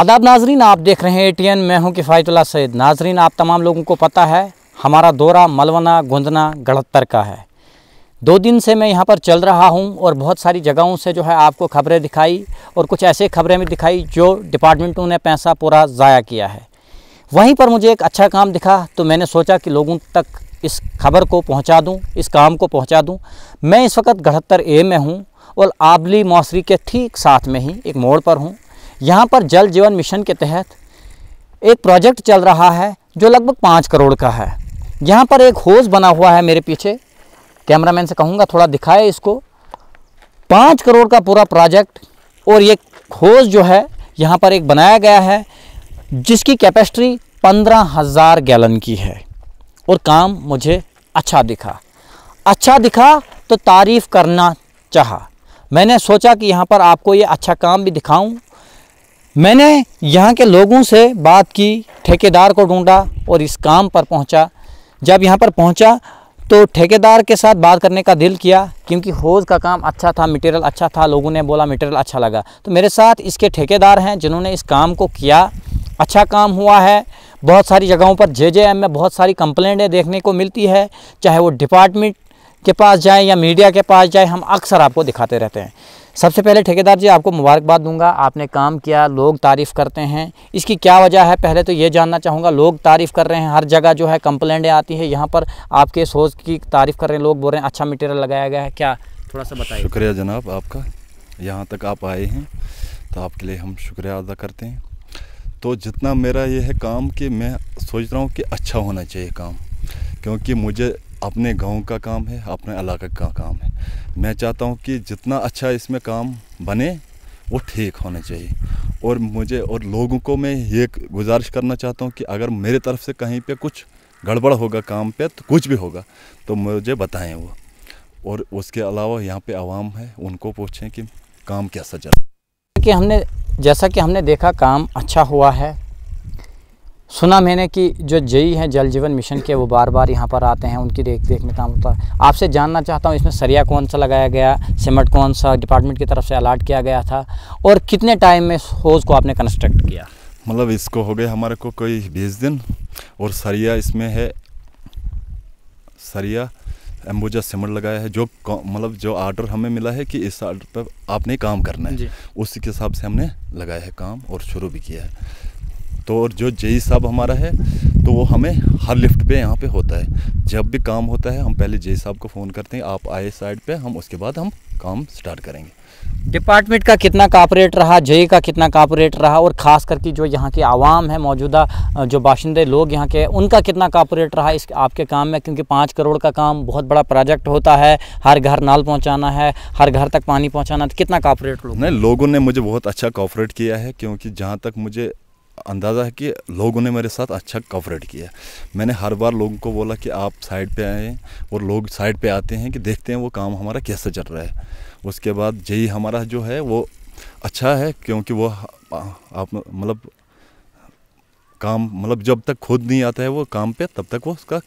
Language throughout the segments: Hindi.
आदाब नाजरीन आप देख रहे हैं एटीएन मैं हूं किफ़ायतुल्ला सैद नाजरीन आप तमाम लोगों को पता है हमारा दौरा मलवना गुंदना गढ़त्तर का है दो दिन से मैं यहाँ पर चल रहा हूँ और बहुत सारी जगहों से जो है आपको खबरें दिखाई और कुछ ऐसे खबरें भी दिखाई जो डिपार्टमेंटों ने पैसा पूरा ज़ाया किया है वहीं पर मुझे एक अच्छा काम दिखा तो मैंने सोचा कि लोगों तक इस खबर को पहुँचा दूँ इस काम को पहुँचा दूँ मैं इस वक्त गढ़तर ए में हूँ और आबली मौसरी के ठीक साथ में ही एक मोड़ पर हूँ यहाँ पर जल जीवन मिशन के तहत एक प्रोजेक्ट चल रहा है जो लगभग पाँच करोड़ का है यहाँ पर एक होज बना हुआ है मेरे पीछे कैमरामैन से कहूँगा थोड़ा दिखाए इसको पाँच करोड़ का पूरा प्रोजेक्ट और ये होज जो है यहाँ पर एक बनाया गया है जिसकी कैपेसिटी पंद्रह हज़ार गैलन की है और काम मुझे अच्छा दिखा अच्छा दिखा तो तारीफ़ करना चाहा मैंने सोचा कि यहाँ पर आपको ये अच्छा काम भी दिखाऊं मैंने यहाँ के लोगों से बात की ठेकेदार को ढूंढा और इस काम पर पहुँचा जब यहाँ पर पहुँचा तो ठेकेदार के साथ बात करने का दिल किया क्योंकि होज़ का काम अच्छा था मटेरियल अच्छा था लोगों ने बोला मटेरियल अच्छा लगा तो मेरे साथ इसके ठेकेदार हैं जिन्होंने इस काम को किया अच्छा काम हुआ है बहुत सारी जगहों पर जे जे एम में बहुत सारी कंप्लेंटें देखने को मिलती है चाहे वो डिपार्टमेंट के पास जाएँ या मीडिया के पास जाएँ हम अक्सर आपको दिखाते रहते हैं सबसे पहले ठेकेदार जी आपको मुबारकबाद दूंगा आपने काम किया लोग तारीफ़ करते हैं इसकी क्या वजह है पहले तो ये जानना चाहूँगा लोग तारीफ़ कर रहे हैं हर जगह जो है कंप्लेंटें आती है यहाँ पर आपके सोच की तारीफ़ कर रहे हैं लोग बोल रहे हैं अच्छा मटेरियल लगाया गया है क्या थोड़ा सा बताइए शुक्रिया जनाब आपका यहाँ तक आप आए हैं तो आपके लिए हम शुक्रिया अदा करते हैं तो जितना मेरा ये है काम कि मैं सोच रहा हूँ कि अच्छा होना चाहिए काम क्योंकि मुझे अपने गांव का काम है अपने इलाके का काम है मैं चाहता हूं कि जितना अच्छा इसमें काम बने वो ठीक होना चाहिए और मुझे और लोगों को मैं ये गुजारिश करना चाहता हूं कि अगर मेरे तरफ से कहीं पे कुछ गड़बड़ होगा काम पे तो कुछ भी होगा तो मुझे बताएं वो और उसके अलावा यहाँ पे आवाम है उनको पूछें कि काम कैसा चल कि हमने जैसा कि हमने देखा काम अच्छा हुआ है सुना मैंने कि जो जई हैं जल जीवन मिशन के वो बार बार यहाँ पर आते हैं उनकी देख देख में काम होता है आपसे जानना चाहता हूँ इसमें सरिया कौन सा लगाया गया सिमट कौन सा डिपार्टमेंट की तरफ से अलाट किया गया था और कितने टाइम में होज़ को आपने कंस्ट्रक्ट किया मतलब इसको हो गया हमारे को कोई बीस दिन और सरिया इसमें है सरिया एम्बुजा सिमट लगाया है जो मतलब जो आर्डर हमें मिला है कि इस आर्डर पर आपने काम करना है उसी के हिसाब से हमने लगाया है काम और शुरू भी किया है तो और जो जेई साहब हमारा है तो वो हमें हर लिफ्ट पे यहाँ पे होता है जब भी काम होता है हम पहले जेई साहब को फ़ोन करते हैं आप आए साइड पे हम उसके बाद हम काम स्टार्ट करेंगे डिपार्टमेंट का कितना कापरेट रहा जेई का कितना कापरेट रहा और ख़ास करके जो यहाँ के आवाम है मौजूदा जो बाशिंदे लोग यहाँ के उनका कितना कापरेट रहा इस आपके काम में क्योंकि पाँच करोड़ का काम बहुत बड़ा प्रोजेक्ट होता है हर घर नाल पहुँचाना है हर घर तक पानी पहुँचाना तो कितना कापरेट लोग नहीं लोगों ने मुझे बहुत अच्छा कॉपरेट किया है क्योंकि जहाँ तक मुझे अंदाज़ा है कि लोगों ने मेरे साथ अच्छा कवरेट किया मैंने हर बार लोगों को बोला कि आप साइड पे आए और लोग साइड पे आते हैं कि देखते हैं वो काम हमारा कैसे चल रहा है उसके बाद जेई हमारा जो है वो अच्छा है क्योंकि वो आप मतलब काम मतलब जब तक खुद नहीं आता है वो काम पे तब तक वो उसका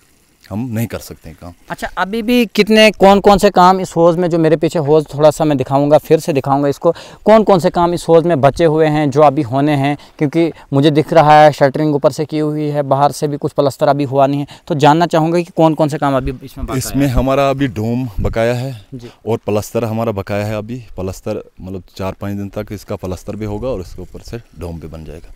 हम नहीं कर सकते काम अच्छा अभी भी कितने कौन कौन से काम इस हौज़ में जो मेरे पीछे हौज़ थोड़ा सा मैं दिखाऊंगा फिर से दिखाऊंगा इसको कौन कौन से काम इस हौज़ में बचे हुए हैं जो अभी होने हैं क्योंकि मुझे दिख रहा है शटरिंग ऊपर से की हुई है बाहर से भी कुछ प्लस्तर अभी हुआ नहीं है तो जानना चाहूँगा कि कौन कौन से काम अभी इसमें इसमें हमारा अभी डोम बकाया है और प्लस्तर हमारा बकाया है अभी प्लस्तर मतलब चार पाँच दिन तक इसका प्लस्तर भी होगा और इसके ऊपर से डोम भी बन जाएगा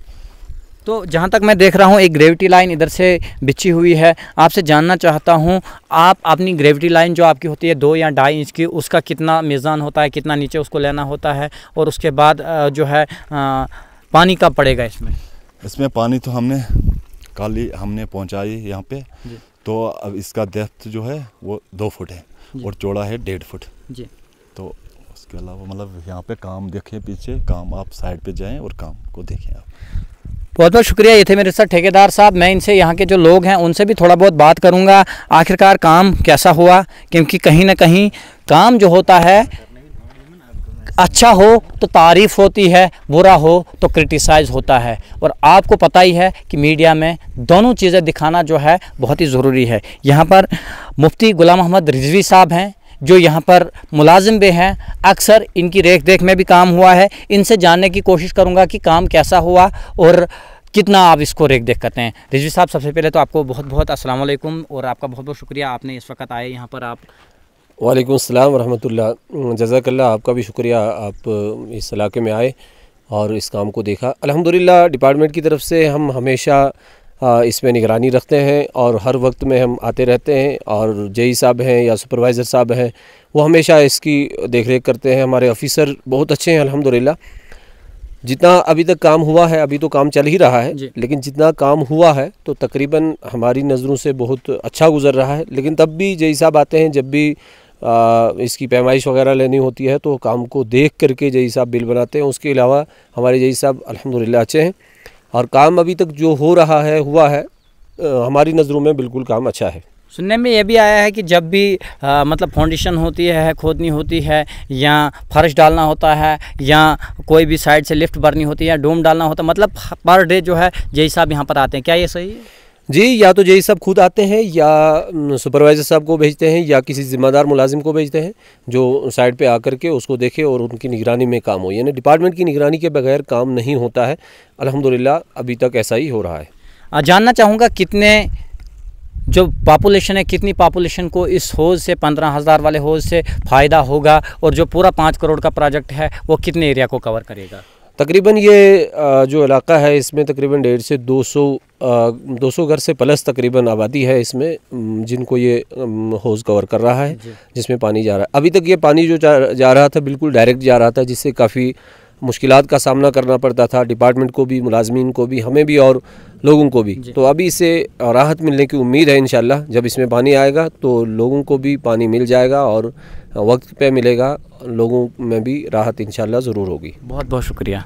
तो जहाँ तक मैं देख रहा हूँ एक ग्रेविटी लाइन इधर से बिछी हुई है आपसे जानना चाहता हूँ आप अपनी ग्रेविटी लाइन जो आपकी होती है दो या ढाई इंच की उसका कितना मेज़ान होता है कितना नीचे उसको लेना होता है और उसके बाद जो है पानी कब पड़ेगा इसमें इसमें पानी तो हमने काली हमने पहुँचाई यहाँ पे तो अब इसका डेप्थ जो है वो दो फुट है और चौड़ा है डेढ़ फुट जी तो उसके अलावा मतलब यहाँ पे काम देखें पीछे काम आप साइड पे जाएं और काम को देखें आप बहुत बहुत शुक्रिया ये थे मेरे साथ ठेकेदार साहब मैं इनसे यहाँ के जो लोग हैं उनसे भी थोड़ा बहुत बात करूँगा आखिरकार काम कैसा हुआ क्योंकि कहीं ना कहीं काम जो होता है अच्छा हो तो तारीफ़ होती है बुरा हो तो क्रिटिसाइज होता है और आपको पता ही है कि मीडिया में दोनों चीज़ें दिखाना जो है बहुत ही ज़रूरी है यहाँ पर मुफ्ती गुलाम महमद रिजवी साहब हैं जो यहाँ पर मुलाजिम भी हैं अक्सर इनकी रेख देख में भी काम हुआ है इनसे जानने की कोशिश करूँगा कि काम कैसा हुआ और कितना आप इसको रेख देख करते हैं रिजवी साहब सबसे पहले तो आपको बहुत बहुत अस्सलाम वालेकुम और आपका बहुत बहुत शुक्रिया आपने इस वक्त आए यहाँ पर आप वालेकुम अस्सलाम वरहमतुल्ला जजाकल्ला आपका भी शुक्रिया आप इस इलाके में आए और इस काम को देखा अलहमदिल्ला डिपार्टमेंट की तरफ से हम हमेशा इसमें निगरानी रखते हैं और हर वक्त में हम आते रहते हैं और जेई साहब हैं या सुपरवाइज़र साहब हैं वो हमेशा इसकी देख रेख करते हैं हमारे ऑफिसर बहुत अच्छे हैं अलहमदिल्ला जितना अभी तक काम हुआ है अभी तो काम चल ही रहा है लेकिन जितना काम हुआ है तो तकरीबन हमारी नज़रों से बहुत अच्छा गुजर रहा है लेकिन तब भी जय साहब आते हैं जब भी आ, इसकी पैमाइश वगैरह लेनी होती है तो काम को देख करके जय साहब बिल बनाते हैं उसके अलावा हमारे जय साहब अलहमदिल्ला अच्छे हैं और काम अभी तक जो हो रहा है हुआ है आ, हमारी नज़रों में बिल्कुल काम अच्छा है सुनने में यह भी आया है कि जब भी आ, मतलब फाउंडेशन होती है खोदनी होती है या फर्श डालना होता है या कोई भी साइड से लिफ्ट भरनी होती है या डोम डालना होता है मतलब पर डे जो है जय साहब यहाँ पर आते हैं क्या ये सही है जी या तो जेई साहब खुद आते हैं या सुपरवाइज़र साहब को भेजते हैं या किसी ज़िम्मेदार मुलाजिम को भेजते हैं जो साइड पे आकर के उसको देखे और उनकी निगरानी में काम हो यानी डिपार्टमेंट की निगरानी के बगैर काम नहीं होता है अल्हम्दुलिल्लाह अभी तक ऐसा ही हो रहा है जानना चाहूँगा कितने जो पापुलेशन है कितनी पापुलेशन को इस हौज़ से पंद्रह हज़ार वाले हौज़ से फ़ायदा होगा और जो पूरा पाँच करोड़ का प्रोजेक्ट है वो कितने एरिया को कवर करेगा तकरीबन ये जो इलाका है इसमें तकरीबन डेढ़ से 200 सौ घर से प्लस तकरीबन आबादी है इसमें जिनको ये हौज़ कवर कर रहा है जिसमें पानी जा रहा है अभी तक ये पानी जो जा रहा था बिल्कुल डायरेक्ट जा रहा था जिससे काफ़ी मुश्किल का सामना करना पड़ता था डिपार्टमेंट को भी मुलाजमीन को भी हमें भी और लोगों को भी तो अभी इसे राहत मिलने की उम्मीद है इन जब इसमें पानी आएगा तो लोगों को भी पानी मिल जाएगा और वक्त पे मिलेगा लोगों में भी राहत इन ज़रूर होगी बहुत बहुत शुक्रिया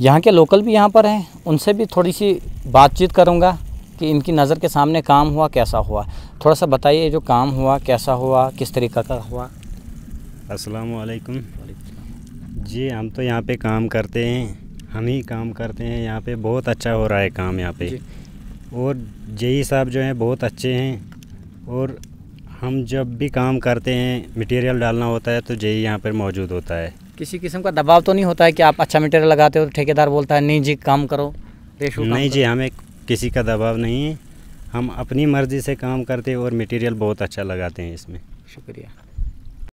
यहाँ के लोकल भी यहाँ पर हैं उनसे भी थोड़ी सी बातचीत करूँगा कि इनकी नज़र के सामने काम हुआ कैसा हुआ थोड़ा सा बताइए जो काम हुआ कैसा हुआ किस तरीका का हुआ असलकम जी हम तो यहाँ पे काम करते हैं हम ही काम करते हैं यहाँ पे बहुत अच्छा हो रहा है काम यहाँ पे और जेई साहब जो हैं बहुत अच्छे हैं और हम जब भी काम करते हैं मटेरियल डालना होता है तो जेई यहाँ पर मौजूद होता है किसी किस्म का दबाव तो नहीं होता है कि आप अच्छा मटेरियल लगाते हो तो ठेकेदार बोलता है नहीं जी काम करो रेशो नहीं जी हमें किसी का दबाव नहीं है हम अपनी मर्ज़ी से काम करते हैं और मटेरियल बहुत अच्छा लगाते हैं इसमें शुक्रिया